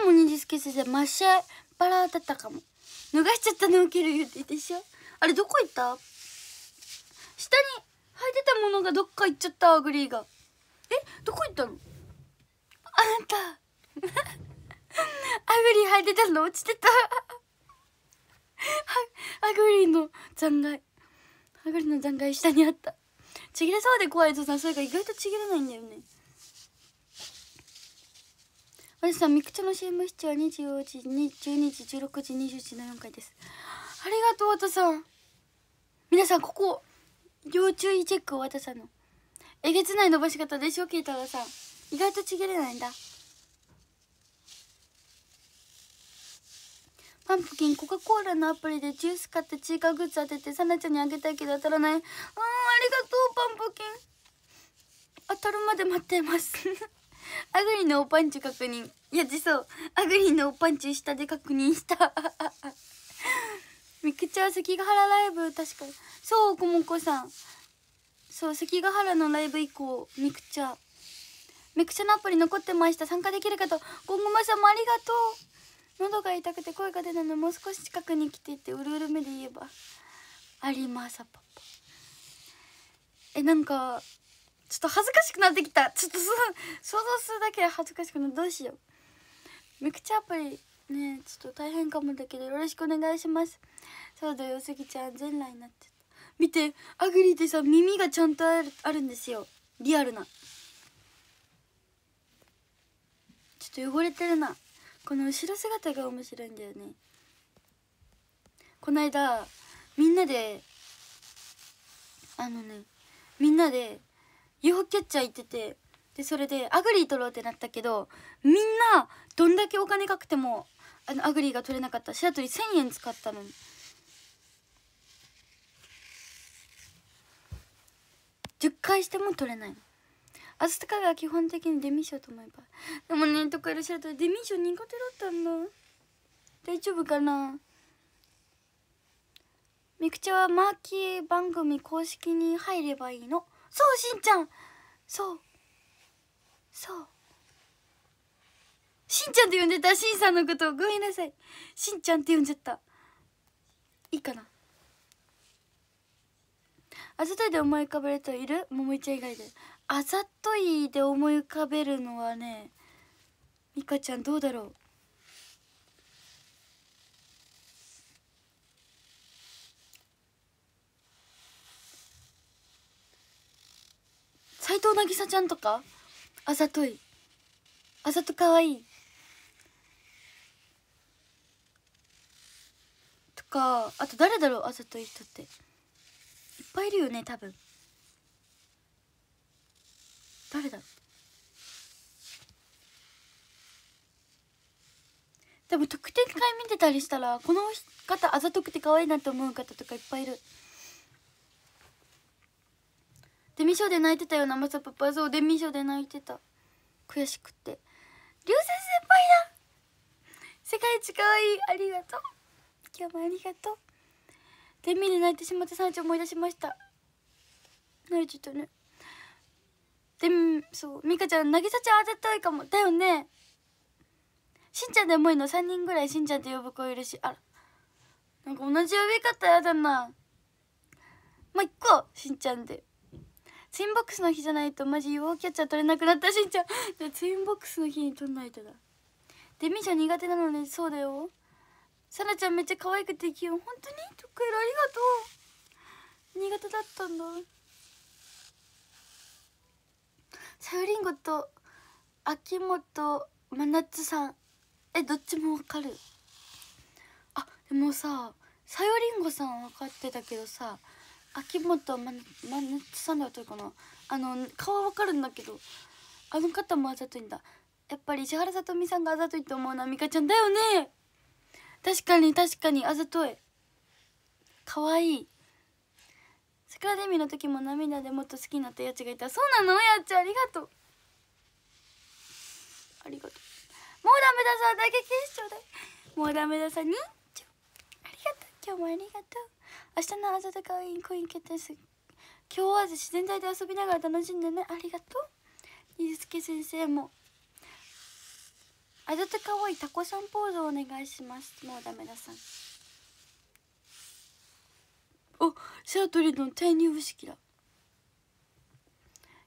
も二十助先生マッシャバラだったかも逃しちゃったの受ける言ってでしょあれどこ行った下に履いてたものがどっか行っちゃったアグリーがえどこ行ったのあんた アグリー履いてたの落ちてた アグリーの残骸アグリーの残骸下にあったちぎれそうで怖いぞさそれが意外とちぎれないんだよねあじさん、みくちゃの CM 視聴は24時、12時、16時、2 7時の4回です。ありがとう、わたさん。皆さん、ここ、要注意チェック、わたさんの。えげつない伸ばし方でしょ、聞いたワさん。意外とちぎれないんだ。パンプキン、コカ・コーラのアプリでジュース買ってチーカーグッズ当てて、サナちゃんにあげたいけど当たらない。うん、ありがとう、パンプキン。当たるまで待ってます。アグリのおパンチ確認いや実そアグリのおパンチ下で確認したミく ちゃん関ヶ原ライブ確かに。そうこもこさんそう関ヶ原のライブ以降みくちゃクくちゃのアプリ残ってました参加できる方今後マさんもありがとう喉が痛くて声が出ないのもう少し近くに来ていてうるうる目で言えばありますパパえなんかちょっと恥ずかしくなってきたちょっと想像するだけで恥ずかしくなるどうしようめくちゃアプリねちょっと大変かもだけどよろしくお願いしますそうだよすぎちゃん全裸になっった見てアグリってさ耳がちゃんとあるあるんですよリアルなちょっと汚れてるなこの後ろ姿が面白いんだよねこないだみんなであのねみんなで u f キャッチャー行っててでそれでアグリー取ろうってなったけどみんなどんだけお金かくてもあのアグリーが取れなかったト鳥1,000円使ったのに。10回しても取れないの。アスタカが基本的にデミショ賞と思えばでもねとかいらっしゃるとデミショ賞苦手だったんだ大丈夫かなみくちゃはマーキー番組公式に入ればいいのそうしんちゃんそうそうしんちゃんって呼んでたしんさんのことごめんなさいしんちゃんって呼んじゃったいいかなあざといで思い浮かべる人いるももいちゃん以外であざといで思い浮かべるのはねみかちゃんどうだろう斎藤渚ちゃんとかあざといあざとかわいいとかあと誰だろうあざとい人っていっぱいいるよね多分誰だろうでも特典会見てたりしたらこの方あざとくて可愛いなって思う方とかいっぱいいるデミショで泣いてたよ生さパパそうデミショで泣いてた悔しくて流星先輩だ世界一可愛いありがとう今日もありがとうデミで泣いてしまって産地思い出しました泣いちったねでもそう美香ちゃん沙ちゃんあざたいかもだよねしんちゃんでもいいの3人ぐらいしんちゃんって呼ぶ子いるしあらなんか同じ呼び方やだなまあ、いっこしんちゃんでツインボックスの日じゃないとマジ UFO キャッチャー取れなくなったしんちゃんツイ ンボックスの日に取んないとだデミゃん苦手なのねそうだよさなちゃんめっちゃ可愛くて器用本当にとっくらありがとう苦手だったんださゆりんごと秋元真夏さんえどっちもわかるあでもささよりんごさん分かってたけどさ秋元真夏さんだ合ってかなあの顔わかるんだけどあの方もあざといんだやっぱり石原さとみさんがあざといと思うのは美香ちゃんだよね確かに確かにあざといかわいい桜デミの時も涙でもっと好きになったやつがいたそうなのやっちゃんありがとうありがとうもうダメださ打撃しちょうだいもうダメださにありがとう今日もありがとう明日の温かいイン決定す今日は自然体で遊びながら楽しんでねありがとうゆうすけ先生もあざ温かわいタコさんポーズをお願いしますもうダメださんおシャートリーの転入不式だ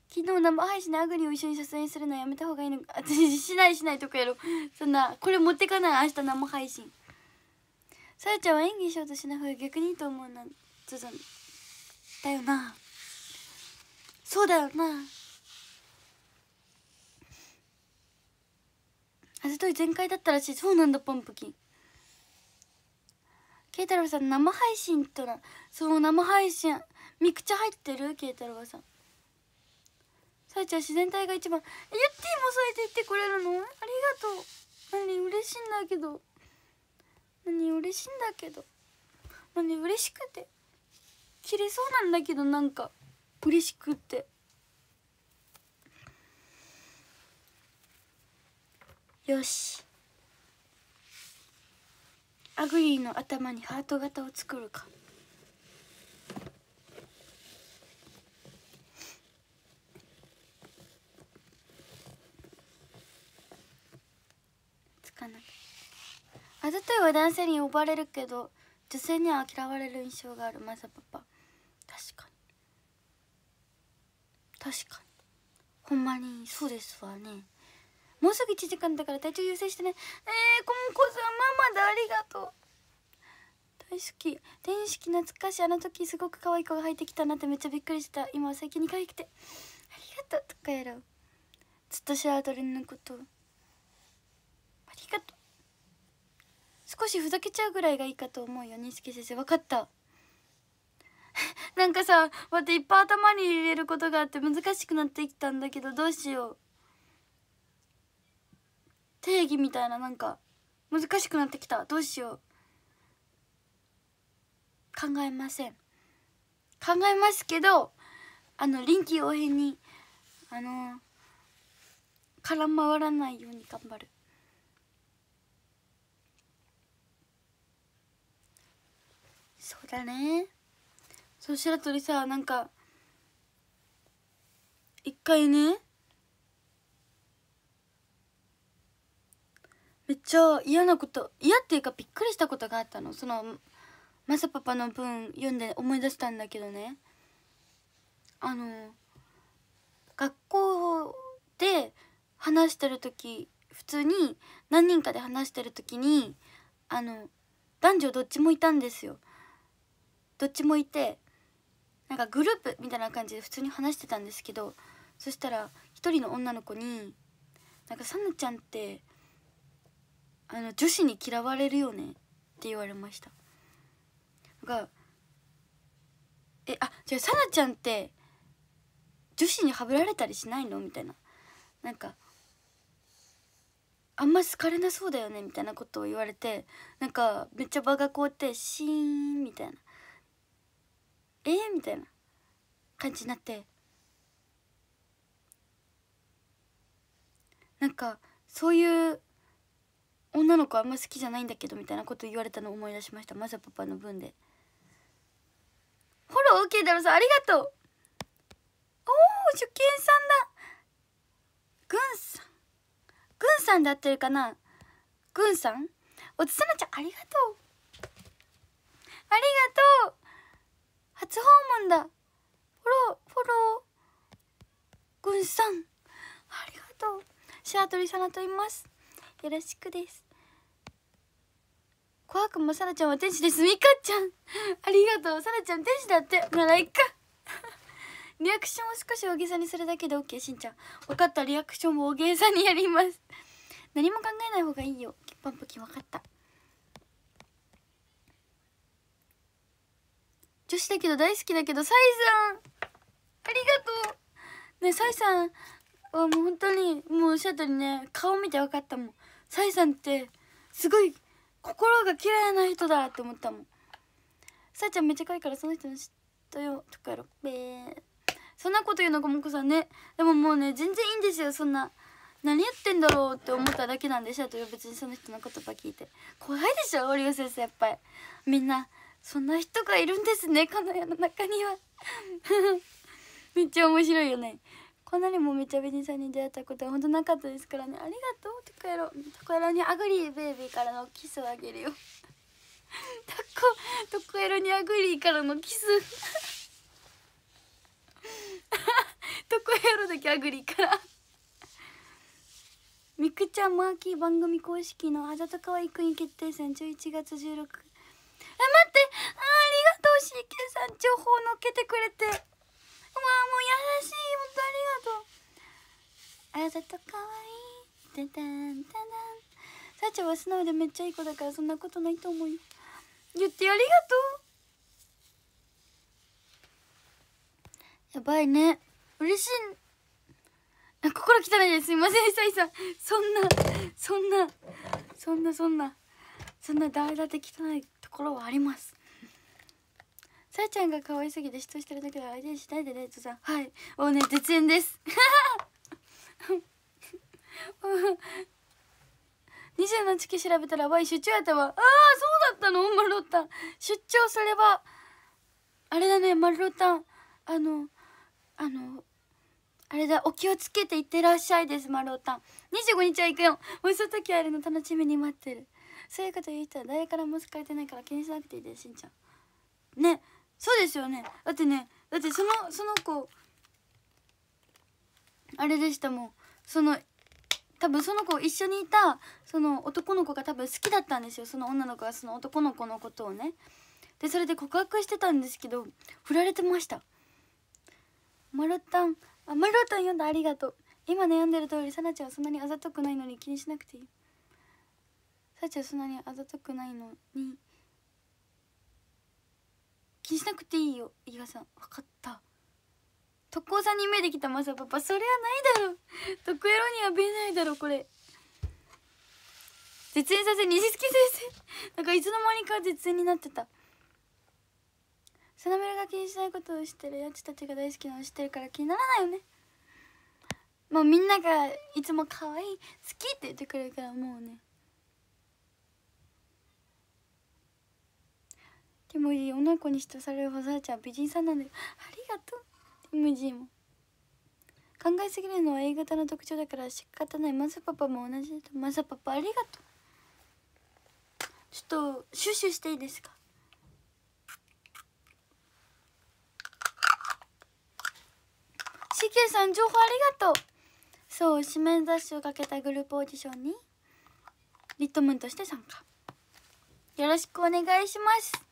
昨日生配信のアグリを一緒に撮影するのやめた方がいいのか私しないしないとかやろそんなこれ持ってかない明日生配信さやちゃんは演技しようとしない方が逆にいいと思うなずずんだよなそうだよなあずとい全開だったらしいそうなんだポンプキン慶太郎さん生配信となそう生配信みくちゃ入ってる慶太郎さんさやちゃん自然体が一番ゆってぃもそうやって言ってくれるのありがとう何嬉しいんだけど何嬉しいんだけど何嬉しくて切れそうなんだけどなんか嬉しくってよしアグリーの頭にハート型を作るか。あざといは男性に呼ばれるけど女性には嫌われる印象があるマサパパ確かに確かにほんまにそうですわねもうすぐ1時間だから体調優先してねえー、この子さんママでありがとう大好き電子機懐かしいあの時すごく可愛い子が入ってきたなってめっちゃびっくりした今は最近に可愛くてありがとうとかやろうずっとシアトルのことありがとう少しふざけちゃうぐらいがいいかと思うよ錦先生分かった なんかさまたいっぱい頭に入れることがあって難しくなってきたんだけどどうしよう定義みたいななんか難しくなってきたどうしよう考えません考えますけどあの臨機応変にあの空回らないように頑張るそうだねそう白鳥さなんか一回ねめっちゃ嫌なこと嫌っていうかびっくりしたことがあったのそのまさパパの文読んで思い出したんだけどねあの学校で話してる時普通に何人かで話してる時にあの男女どっちもいたんですよ。どっちもいてなんかグループみたいな感じで普通に話してたんですけどそしたら一人の女の子に「なんかサナちゃんってあの女子に嫌われるよね」って言われました。がえあじゃあサナちゃんって女子にはぶられたりしないのみたいななんかあんま好かれなそうだよねみたいなことを言われてなんかめっちゃ場が凍ってシーンみたいなえー、みたいな感じになってなんかそういう女の子あんま好きじゃないんだけどみたいなこと言われたのを思い出しましたまさパパの分でフォロー OK だろさありがとうおお初見さんだぐんさんぐんさんで合ってるかなぐんさんおつさまちゃんありがとうありがとう初訪問だフォローフォロー軍さんありがとうシ白鳥さなと言いますよろしくです怖くもさらちゃんは天使ですみかちゃんありがとうさらちゃん天使だってならいっか リアクションを少し大げさにするだけで OK しんちゃん分かったリアクションも大げさにやります何も考えない方がいいよパンプキン分かった女子だけど大好きだけどサイさんありがとうねサイさんはもう本当にもうおっしゃったよにね顔見て分かったもんサイさんってすごい心が綺麗な人だって思ったもんサイちゃんめっちゃ可愛いからその人の知ったよとかやろべーそんなこと言うのかもこさんねでももうね全然いいんですよそんな何やってんだろうって思っただけなんでシャトル別にその人の言葉聞いて怖いでしょオリオ先生やっぱりみんなそんな人がいるんですねこの世の中には めっちゃ面白いよねこんなにもめちゃべにさんに出会ったことは本当なかったですからねありがとうタコヤロタコヤロにアグリーベイビーからのキスをあげるよ タコタコヤロにアグリーからのキスタコヤロだけアグリーからミクちゃんマーキー番組公式のあざとかわいくん決定戦11月16え待しいけいさん情報のっけてくれてうわもう優しい本当ありがとうあざとかわいいダダンダダンさちゃんは素直でめっちゃいい子だからそんなことないと思うよ言ってありがとうやばいね嬉しいあ心汚いですすいません久々そんなそんなそんなそんなそんな誰だって汚いところはありますさやちゃんが可愛すぎて嫉妬してるだけで相手にしないでねとさんはいもうね絶縁です二0の月調べたらわい出張やったわああそうだったのマルロタン出張すればあれだねマルロタンあのあのあれだお気をつけていってらっしゃいですマルロタン25日は行くよおいしそうあるの楽しみに待ってるそういうこと言う人は誰からも好かれてないから気にしなくていいですしんちゃんねそうですよねだってねだってそのその子あれでしたもんその多分その子一緒にいたその男の子が多分好きだったんですよその女の子がその男の子のことをねでそれで告白してたんですけど振られてましたマロタンあマロタン読んだありがとう今悩んでる通りさなちゃんはそんなにあざとくないのに気にしなくていいさなちゃんそんなにあざとくないのに気にしなくていいよ伊賀さん分かった特攻さんに目できたマサパパそれはないだろ特エロには見えないだろこれ絶縁させ西月先生なんかいつの間にか絶縁になってたサナルが気にしないことを知ってるやつたちが大好きなの知ってるから気にならないよねまあみんながいつも可愛い好きって言ってくれるからもうねティモジー女の子に嫉妬されるほざちゃん美人さんなんだよありがとうティムジーも考えすぎるのは A 型の特徴だから仕方ないマサパパも同じだとマサパパありがとうちょっとシュッシュしていいですかシケさん情報ありがとうそう指名雑誌をかけたグループオーディションにリットムンとして参加よろしくお願いします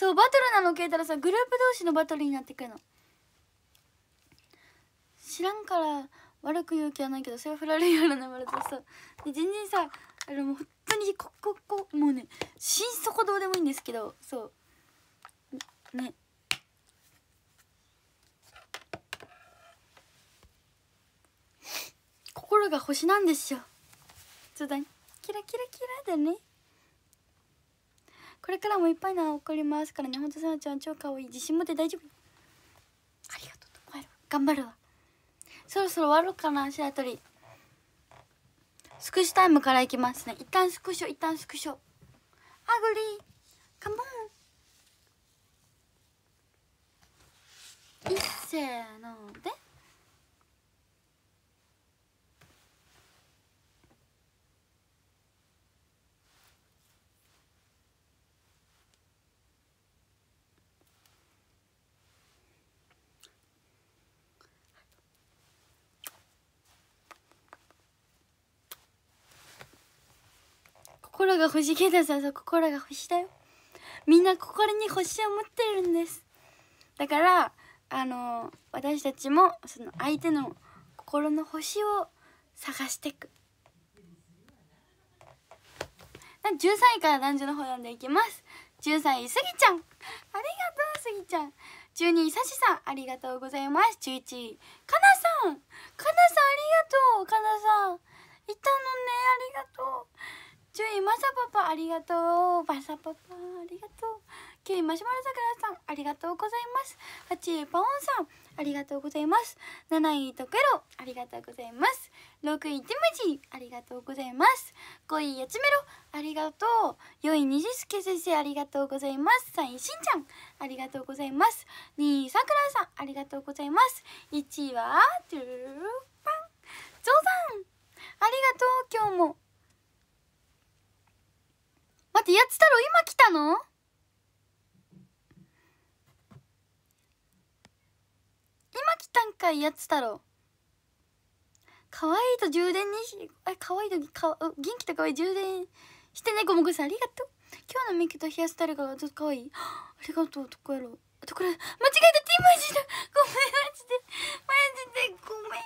そうバトルなのいたらさグループ同士のバトルになってくるの知らんから悪く言う気はないけどそれは振られるような流るとさで全然さあれもう本当にこここもうね心底どうでもいいんですけどそうね心が星なんですよそうだキラキラキラだねこれからもいっぱいな送りますからね本当とさなちゃん超かわい自信持って大丈夫ありがとう頑張るわそろそろ終わろうかな白鳥スクショタイムからいきますね一旦スクショ一旦スクショアグリーカモンいっせーので心が星ケイさんそう心が星だよみんな心に星を持ってるんですだからあの私たちもその相手の心の星を探していく13位から男女の方読んでいきます13位すぎちゃんありがとうすぎちゃん12位さしさんありがとうございます11位かなさんかなさんありがとうかなさんいたのねありがとうちュい、マサパパありがとうバサパパありがとうケイマシュマロさくらさんありがとうございます8位パオンさんありがとうございます7位トケロありがとうございます6位ティムジーありがとうございます5位やつめろありがとう4位にじすけ先生ありがとうございます3位しんちゃんありがとうございます2位さくらさんありがとうございます1位はトゥルルパンゾウさんありがとう今日も待ってやつ太郎今来たの今来たんかいやつ太郎可愛いと充電にしあ可愛いとか元気と可愛い充電してねごもぐさんありがとう今日のミキと冷やすタレがちょっと可愛いありがとうとこやろあとこれ間違えたてマジだごめんマジでマジでごめん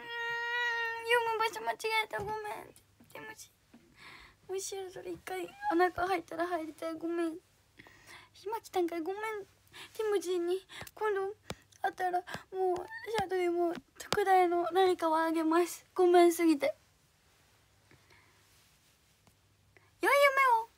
うん読む場所間違えたごめん T マジおいしいそれ一回お腹入ったら入りたいごめんま来たんかいごめんティムジーに今度会ったらもうシャドウも特大の何かをあげますごめんすぎて良い夢を